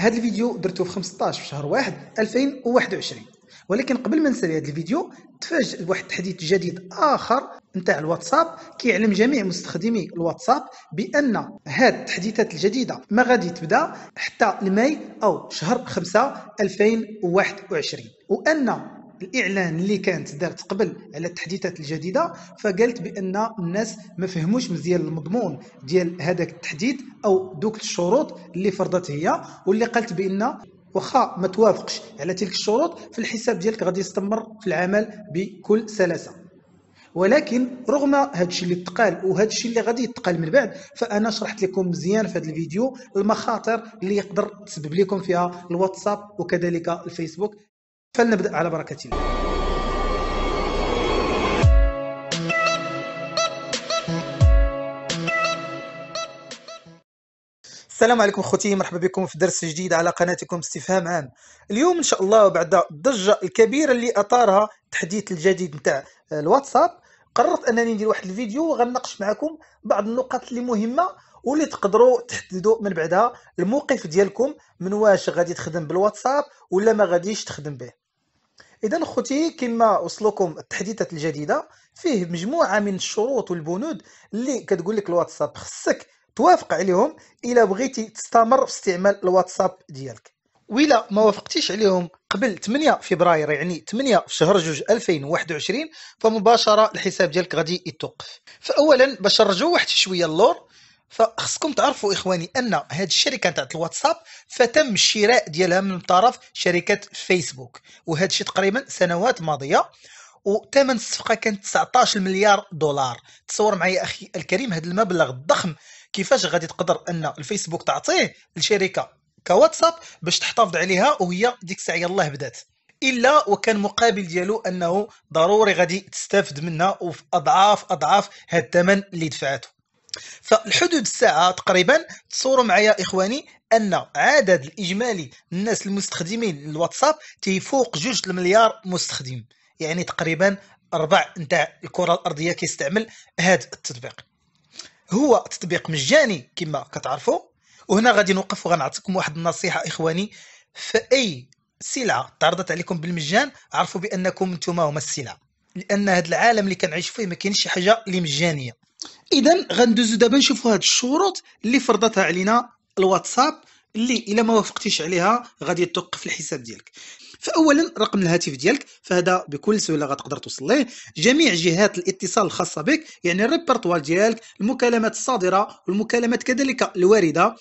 هذا الفيديو درته في 15 في شهر 1 2021 ولكن قبل ما نسالي هذا الفيديو تفاجئ بواحد التحديث جديد اخر نتاع الواتساب كيعلم جميع مستخدمي الواتساب بان هاد التحديثات الجديده ما غادي تبدا حتى الماي او شهر 5 2021 وان الاعلان اللي كانت دارت قبل على التحديثات الجديده فقالت بان الناس ما فهموش مزيان المضمون ديال هذاك التحديث او دوك الشروط اللي فرضت هي واللي قالت بان واخا ما توافقش على تلك الشروط فالحساب ديالك غادي يستمر في العمل بكل سلاسه ولكن رغم هذا الشيء اللي تقال وهذا الشيء اللي غادي يتقال من بعد فانا شرحت لكم مزيان في هذا الفيديو المخاطر اللي يقدر تسبب لكم فيها الواتساب وكذلك الفيسبوك فلنبدأ على بركة الله السلام عليكم خوتي مرحبا بكم في درس جديد على قناتكم استفهام عام اليوم ان شاء الله بعد الضجه الكبيره اللي اثارها التحديث الجديد نتاع آه، الواتساب قررت انني ندير واحد الفيديو وغنناقش معكم بعض النقط اللي مهمه واللي تقدروا تحددوا من بعدها الموقف ديالكم من واش غادي تخدم بالواتساب ولا ما غاديش تخدم به اذا خوتي كما وصلكم التحديثات الجديده فيه مجموعه من الشروط والبنود اللي كتقول لك الواتساب خصك توافق عليهم الا بغيتي تستمر في استعمال الواتساب ديالك وإلا ما وافقتيش عليهم قبل 8 فبراير يعني 8 في شهر جوج 2021 فمباشره الحساب ديالك غادي يتوقف فاولا باش نرجعوا واحد شويه اللور فخصكم تعرفوا اخواني ان هذه الشركه تاع الواتساب فتم الشراء ديالها من طرف شركه فيسبوك وهذا الشيء تقريبا سنوات ماضيه وثمن الصفقه كان 19 مليار دولار تصور معايا اخي الكريم هذا المبلغ الضخم كيفاش غادي تقدر ان الفيسبوك تعطيه لشركه كواتساب باش تحتفظ عليها وهي ديك الساعه يلاه بدات الا وكان مقابل ديالو انه ضروري غادي تستافد منها وفي اضعاف اضعاف هذا الثمن اللي دفعته فالحدود الساعه تقريبا تصوروا معايا اخواني ان عدد الاجمالي الناس المستخدمين الواتساب تيفوق جوج المليار مستخدم يعني تقريبا ربع نتاع الكره الارضيه كيستعمل هذا التطبيق هو تطبيق مجاني كما كتعرفوا وهنا غادي نوقف وغنعطيكم واحد النصيحه اخواني فاي سلعه تعرضت عليكم بالمجان عرفوا بانكم أنتم هما السلعه لان هذا العالم اللي كنعيش فيه ما كاينش شي حاجه اللي مجانيه اذا غندوزو دابا نشوفو هاد الشروط اللي فرضتها علينا الواتساب اللي الا ما وافقتيش عليها غادي توقف الحساب ديالك فاولا رقم الهاتف ديالك فهذا بكل سهوله غتقدر توصل ليه جميع جهات الاتصال الخاصه بك يعني الريبرتوار ديالك المكالمات الصادره والمكالمات كذلك الوارده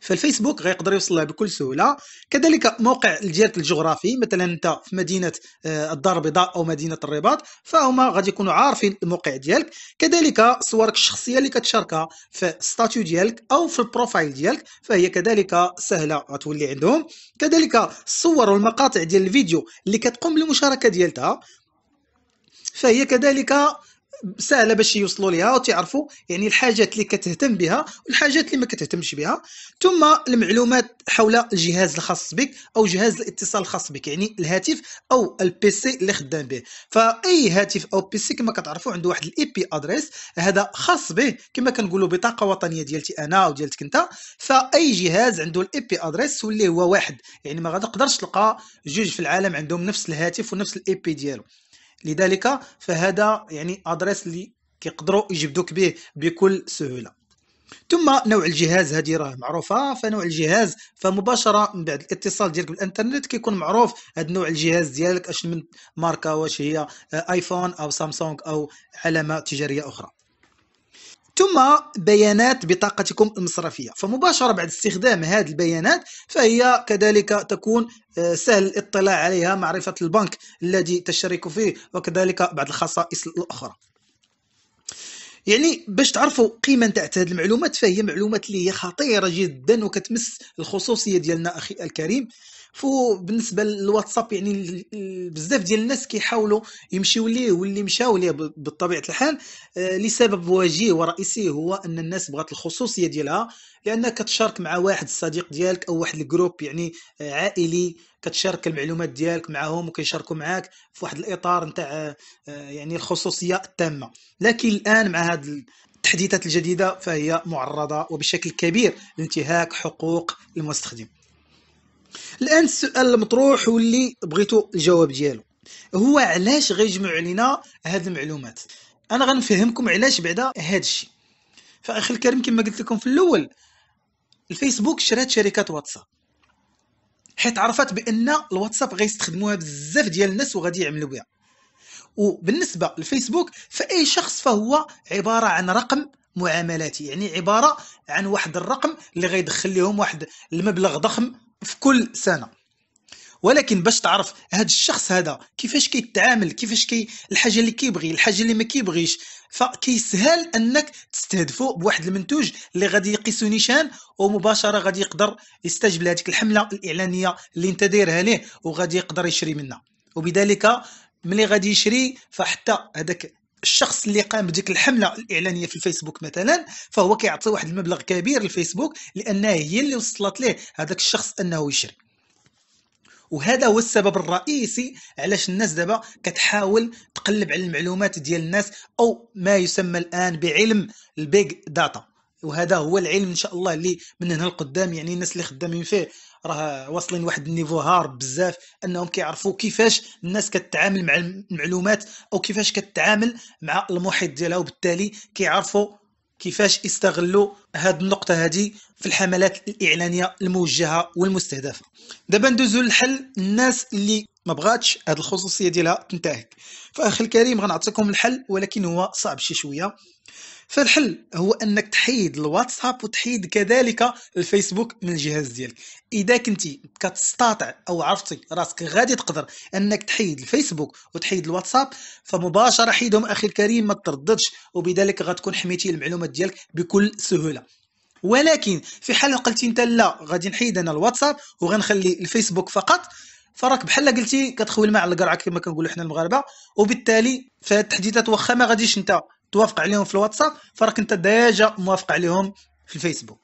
فالفيسبوك غيقدر يوصل لها بكل سهوله كذلك موقع ديالك الجغرافي مثلا انت في مدينه آه، الدار البيضاء او مدينه الرباط فهما غادي يكونوا عارفين الموقع ديالك كذلك صورك الشخصيه اللي كتشاركها في ستاتيو ديالك او في البروفايل ديالك فهي كذلك سهله غتولي عندهم كذلك الصور والمقاطع ديال الفيديو اللي كتقوم بالمشاركه ديالتها فهي كذلك سهله باش يوصلوا ليها وتعرفوا يعني الحاجات اللي كتهتم بها والحاجات اللي ما كتهتمش بها ثم المعلومات حول الجهاز الخاص بك او جهاز الاتصال الخاص بك يعني الهاتف او البيسي اللي خدام به فاي هاتف او بيسي كما كتعرفوا عنده واحد الاي بي ادريس هذا خاص به كما كنقولوا بطاقه وطنيه ديالتي انا وديالتك انت فاي جهاز عنده الاي بي ادريس واللي هو واحد يعني ما غادي تقدرش تلقى جوج في العالم عندهم نفس الهاتف ونفس الاي بي ديالو لذلك فهذا يعني ادريس اللي كيقدروا يجبدوك به بكل سهوله ثم نوع الجهاز هذه راه معروفه فنوع الجهاز فمباشره من بعد الاتصال ديالك بالانترنت كيكون معروف هذا نوع الجهاز ديالك اش من ماركه واش هي ايفون آه، او سامسونج او علامه تجاريه اخرى ثم بيانات بطاقتكم المصرفية فمباشرة بعد استخدام هذه البيانات فهي كذلك تكون آه، سهل الاطلاع عليها معرفة البنك الذي تشترك فيه وكذلك بعض الخصائص الأخرى يعني باش تعرفوا قيمه نتاع هذه المعلومات فهي معلومات اللي هي خطيره جدا وكتمس الخصوصيه ديالنا اخي الكريم فو بالنسبه للواتساب يعني بزاف ديال الناس كيحاولوا يمشيو ليه واللي مشاو ليه بطبيعه الحال آه، لسبب وجيه ورئيسي هو ان الناس بغات الخصوصيه ديالها لانك كتشارك مع واحد الصديق ديالك او واحد الجروب يعني آه، عائلي كتشارك المعلومات ديالك معاهم وكيشاركوا معاك في واحد الاطار نتاع آه، يعني الخصوصيه التامه لكن الان مع هذا التحديثات الجديده فهي معرضه وبشكل كبير لانتهاك حقوق المستخدم الان السؤال المطروح واللي بغيتو الجواب ديالو هو علاش غيجمعوا علينا هاد المعلومات انا غنفهمكم علاش بعدا هاد الشيء فاخي الكريم كما قلت لكم في الاول الفيسبوك شرات شركه واتساب حيت عرفت بان الواتساب غيستخدموها بزاف ديال الناس وغادي يعملوا بها وبالنسبه للفيسبوك فاي شخص فهو عباره عن رقم معاملاتي يعني عباره عن واحد الرقم اللي غيدخل لهم واحد المبلغ ضخم في كل سنه ولكن باش تعرف هذا الشخص هذا كيفاش كيتعامل كيفاش كي الحاجه اللي كيبغي الحاجه اللي ما كيبغيش فكيسهل انك تستهدفه بواحد المنتوج اللي غادي يقيسو نيشان ومباشره غادي يقدر يستجب لهذيك الحمله الاعلانيه اللي انت دايرها ليه وغادي يقدر يشري منها وبذلك ملي غادي يشري فحتى هذاك الشخص اللي قام بديك الحمله الاعلانيه في الفيسبوك مثلا فهو كيعطي واحد المبلغ كبير للفيسبوك لانها هي اللي وصلت ليه هذاك الشخص انه يشري وهذا هو السبب الرئيسي علاش الناس دابا كتحاول تقلب على المعلومات ديال الناس او ما يسمى الان بعلم البيج داتا وهذا هو العلم ان شاء الله اللي من هنا لقدام يعني الناس اللي خدامين فيه راه واصلين واحد النيفو هار بزاف انهم كيعرفوا كيفاش الناس كتعامل مع المعلومات او كيفاش كتعامل مع المحيط ديالها وبالتالي كيعرفوا كيفاش يستغلوا هذه النقطه هذه في الحملات الاعلانيه الموجهه والمستهدفه دابا ندوزو للحل الناس اللي ما بغاتش هذه الخصوصيه ديالها تنتهك فاخي الكريم غنعطيكم الحل ولكن هو صعب شي شويه فالحل هو انك تحيد الواتساب وتحيد كذلك الفيسبوك من الجهاز ديالك اذا كنتي كتستطع او عرفتي راسك غادي تقدر انك تحيد الفيسبوك وتحيد الواتساب فمباشره حيدهم اخي الكريم ما ترددش وبذلك غتكون حميتي المعلومات ديالك بكل سهوله ولكن في حال قلتي انت لا غادي نحيد انا الواتساب وغنخلي الفيسبوك فقط فراك بحال قلتي كتخوي الماء على القرعه كما كنقولوا حنا المغاربه وبالتالي فهاد التحديثات واخا ما غاديش انت توافق عليهم في الواتساب فراك انت ديجا موافق عليهم في الفيسبوك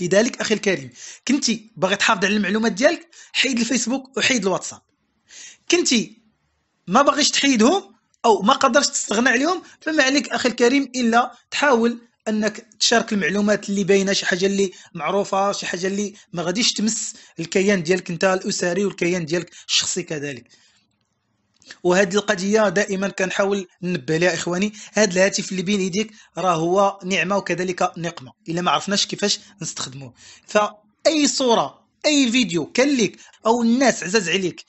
لذلك اخي الكريم كنتي باغي تحافظ على المعلومات ديالك حيد الفيسبوك وحيد الواتساب كنتي ما باغيش تحيدهم او ما قدرش تستغنى عليهم فما عليك اخي الكريم الا تحاول انك تشارك المعلومات اللي باينه شي حاجه اللي معروفه شي حاجه اللي ما غاديش تمس الكيان ديالك انت الاسري والكيان ديالك الشخصي كذلك وهذه القضيه دائما كنحاول ننبه لها اخواني هذا الهاتف اللي بين يديك راه هو نعمه وكذلك نقمه الا ما عرفناش كيفاش نستخدموه فاي صوره اي فيديو كان ليك او الناس عزاز عليك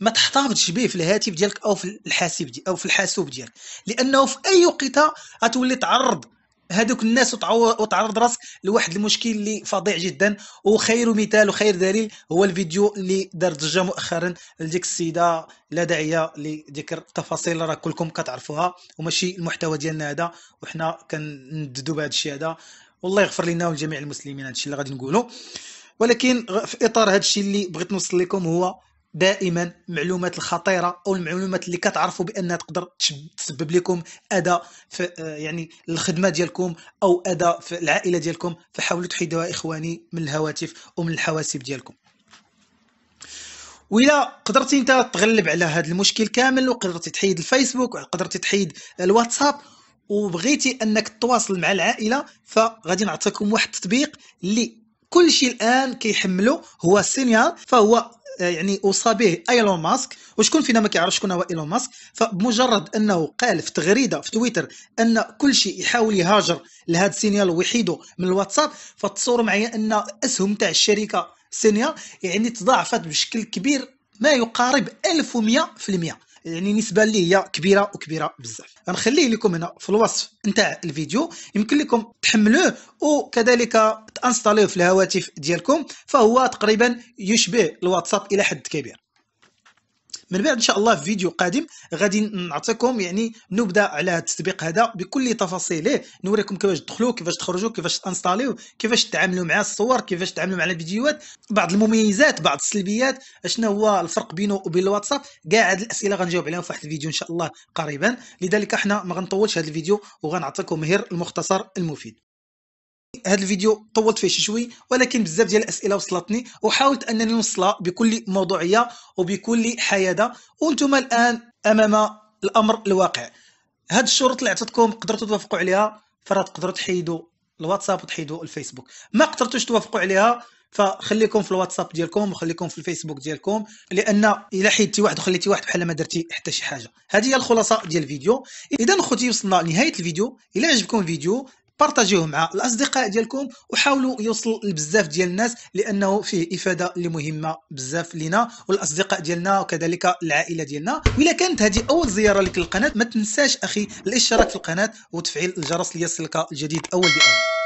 ما تحتفظش به في الهاتف ديالك او في الحاسب دي او في الحاسوب ديالك لانه في اي وقيته غتولي تعرض هذوك الناس وتعرض راسك لواحد المشكل اللي فظيع جدا وخير مثال وخير دليل هو الفيديو اللي دار ضجة مؤخرا لديك السيده لا داعيه لذكر التفاصيل راه كلكم كتعرفوها وماشي المحتوى ديالنا هذا وحنا كنددوا بهذا الشيء هذا والله يغفر لنا ولجميع المسلمين هذا الشيء اللي غادي نقوله ولكن في اطار هذا الشيء اللي بغيت نوصل لكم هو دائما المعلومات الخطيره او المعلومات اللي كتعرفوا بانها تقدر تسبب لكم اذى في آه، يعني الخدمه ديالكم او اذى في العائله ديالكم فحاولوا تحيدوها اخواني من الهواتف ومن الحواسيب ديالكم وإلا قدرتي انت تغلب على هذا المشكل كامل وقدرتي تحيد الفيسبوك وقدرتي تحيد الواتساب وبغيتي انك تتواصل مع العائله فغادي نعطيكم واحد التطبيق اللي كل شيء الان كيحملوا هو سينيال فهو آه، يعني اوصى به ايلون ماسك وشكون فينا ما كيعرف شكون هو ايلون ماسك فبمجرد انه قال في تغريده في تويتر ان كل شيء يحاول يهاجر لهذا السينيال ويحيده من الواتساب فتصوروا معايا ان اسهم تاع الشركه سينيال يعني تضاعفت بشكل كبير ما يقارب 1100% يعني نسبه اللي هي كبيره وكبيره بزاف غنخليه لكم هنا في الوصف نتاع الفيديو يمكن لكم تحملوه وكذلك تانستاليوه في الهواتف ديالكم فهو تقريبا يشبه الواتساب الى حد كبير من بعد ان شاء الله في فيديو قادم غادي نعطيكم يعني نبدا على التطبيق هذا بكل تفاصيله نوريكم كيفاش تدخلوا كيفاش تخرجوا كيفاش تانستاليو كيفاش تتعاملوا مع الصور كيفاش تتعاملوا مع الفيديوهات بعض المميزات بعض السلبيات اشنو هو الفرق بينه وبين الواتساب كاع هاد الاسئله غنجاوب عليهم في واحد الفيديو ان شاء الله قريبا لذلك احنا ما غنطولش هذا الفيديو وغنعطيكم غير المختصر المفيد هذا الفيديو طولت فيه شي شوي ولكن بزاف ديال الاسئله وصلتني وحاولت انني نوصلها بكل موضوعيه وبكل حياده وانتم الان امام الامر الواقع هاد الشروط اللي عطيتكم قدرتوا توافقوا عليها فراه تقدروا تحيدوا الواتساب وتحيدوا الفيسبوك ما قدرتوش توافقوا عليها فخليكم في الواتساب ديالكم وخليكم في الفيسبوك ديالكم لان الا حيدتي واحد وخليتي واحد بحال ما درتي حتى شي حاجه هذه هي الخلاصه ديال الفيديو اذا خوتي وصلنا لنهايه الفيديو الا عجبكم الفيديو بارطاجيوه مع الاصدقاء ديالكم وحاولوا يوصل لبزاف ديال الناس لانه فيه افاده اللي مهمه بزاف لينا والاصدقاء ديالنا وكذلك العائله ديالنا واذا كانت هذه اول زياره لك للقناه ما تنساش اخي الاشتراك في القناه وتفعيل الجرس ليصلك الجديد اول باول